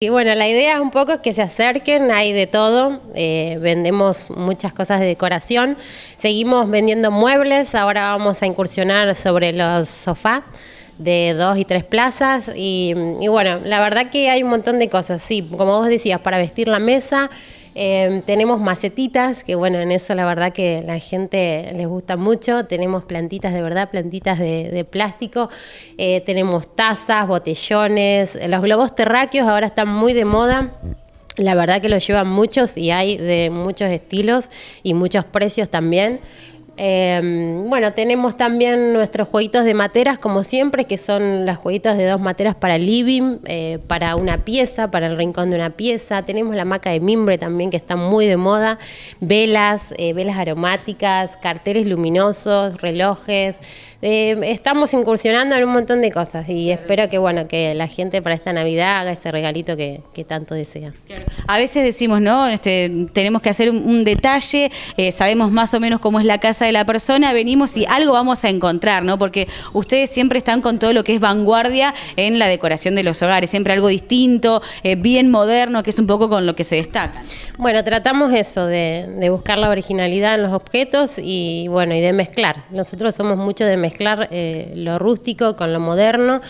Y bueno, la idea es un poco que se acerquen, hay de todo, eh, vendemos muchas cosas de decoración, seguimos vendiendo muebles, ahora vamos a incursionar sobre los sofás de dos y tres plazas y, y bueno, la verdad que hay un montón de cosas, sí, como vos decías, para vestir la mesa, Em, tenemos macetitas, que bueno, en eso la verdad que la gente les gusta mucho. Tenemos plantitas de verdad, plantitas de, plástico. Eh, tenemos tazas, botellones. Los globos terráqueos ahora están muy de moda. La verdad que los llevan muchos y hay de muchos estilos y muchos precios también. Em, bueno, tenemos también nuestros jueguitos de materas, como siempre, que son los jueguitos de dos materas para living, eh, para una pieza, para el rincón de una pieza. Tenemos la maca de mimbre también, que está muy de moda. Velas, eh, velas aromáticas, carteles luminosos, relojes. Em, estamos incursionando en un montón de cosas y espero que, bueno, que la gente para esta Navidad haga ese regalito que, tanto desea. A veces decimos, ¿no? Este, tenemos que hacer un detalle, eh, sabemos más o menos cómo es la casa la persona venimos y algo vamos a encontrar, ¿no? Porque ustedes siempre están con todo lo que es vanguardia en la decoración de los hogares, siempre algo distinto, eh, bien moderno, que es un poco con lo que se destaca. Bueno, tratamos eso, de, buscar la originalidad en los objetos y bueno, y de mezclar. Nosotros somos mucho de mezclar eh, lo rústico con lo moderno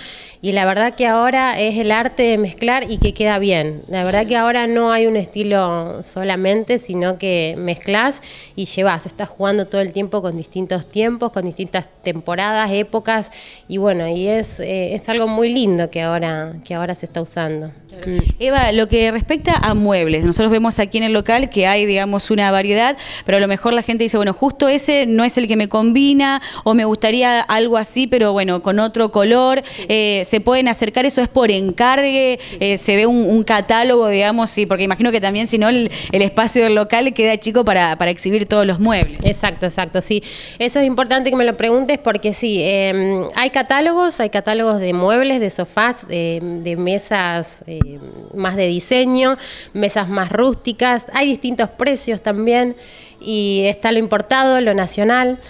y la verdad que ahora es el arte de mezclar y que queda bien. La verdad que ahora no hay un estilo solamente, sino que mezclas y llevas, estás jugando todo el tiempo con distintos tiempos, con distintas temporadas, épocas, y bueno, y es, eh, es algo muy lindo que ahora, que ahora se está usando. Eva, lo que respecta a muebles, nosotros vemos aquí en el local que hay, digamos, una variedad, pero a lo mejor la gente dice, bueno, justo ese no es el que me combina, o me gustaría algo así, pero bueno, con otro color, eh, se pueden acercar, eso es por encargue, eh, se ve un, catálogo, digamos, sí, porque imagino que también si no el, espacio del local queda chico para, para exhibir todos los muebles. Exacto, exacto sí. Eso es importante que me lo preguntes porque sí, em, hay catálogos, hay catálogos de muebles, de sofás, de mesas em, más de diseño, mesas más rústicas, hay distintos precios también y está lo importado, lo nacional.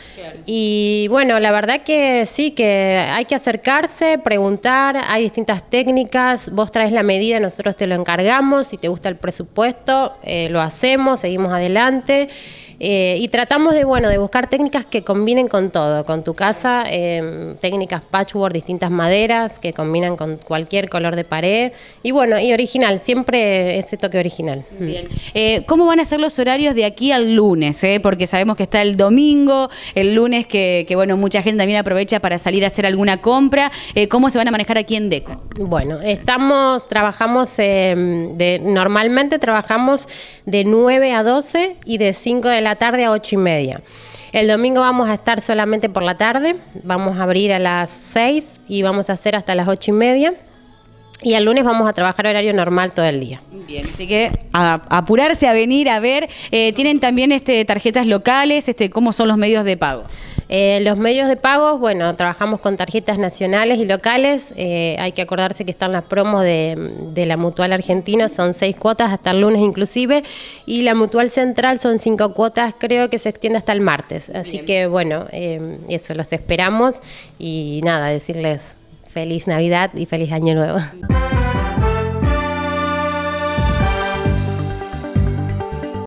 Y bueno, la verdad que sí, que hay que acercarse, preguntar, hay distintas técnicas, vos traes la medida, nosotros te lo encargamos, si te gusta el presupuesto, eh, lo hacemos, seguimos adelante. Eh, y tratamos de, bueno, de buscar técnicas que combinen con todo, con tu casa, eh, técnicas patchwork, distintas maderas que combinan con cualquier color de pared. Y bueno, y original, siempre ese toque original. Bien. Eh, ¿Cómo van a ser los horarios de aquí al lunes? Porque sabemos que está el domingo, el lunes que, que, bueno, mucha gente también aprovecha para salir a hacer alguna compra. ¿Cómo se van a manejar aquí en DECO? Bueno, estamos, trabajamos, normalmente trabajamos de 9 a 12 y de 5 de la tarde a 8 y media. El domingo vamos a estar solamente por la tarde, vamos a abrir a las 6 y vamos a hacer hasta las 8 y media. Y el lunes vamos a trabajar horario normal todo el día. Bien, así que apurarse a venir a ver. Eh, tienen también este tarjetas locales, este, cómo son los medios de pago. Eh, los medios de pago, bueno, trabajamos con tarjetas nacionales y locales. Eh, hay que acordarse que están las promos de, la Mutual Argentina, son seis cuotas hasta el lunes inclusive, y la Mutual Central son cinco cuotas, creo que se extiende hasta el martes. Así que bueno, eh, eso, los esperamos y nada, decirles feliz Navidad y feliz Año Nuevo.